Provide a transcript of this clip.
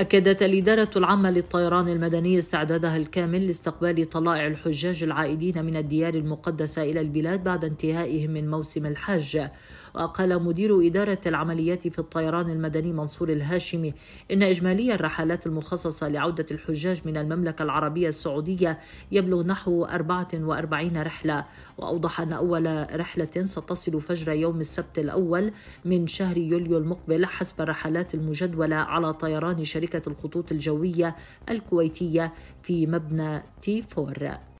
أكدت الإدارة العامة للطيران المدني استعدادها الكامل لاستقبال طلائع الحجاج العائدين من الديار المقدسة إلى البلاد بعد انتهائهم من موسم الحج وقال مدير إدارة العمليات في الطيران المدني منصور الهاشمي إن إجمالي الرحلات المخصصة لعودة الحجاج من المملكة العربية السعودية يبلغ نحو 44 رحلة وأوضح أن أول رحلة ستصل فجر يوم السبت الأول من شهر يوليو المقبل حسب الرحلات المجدولة على طيران شركة شركة الخطوط الجوية الكويتية في مبنى تي فور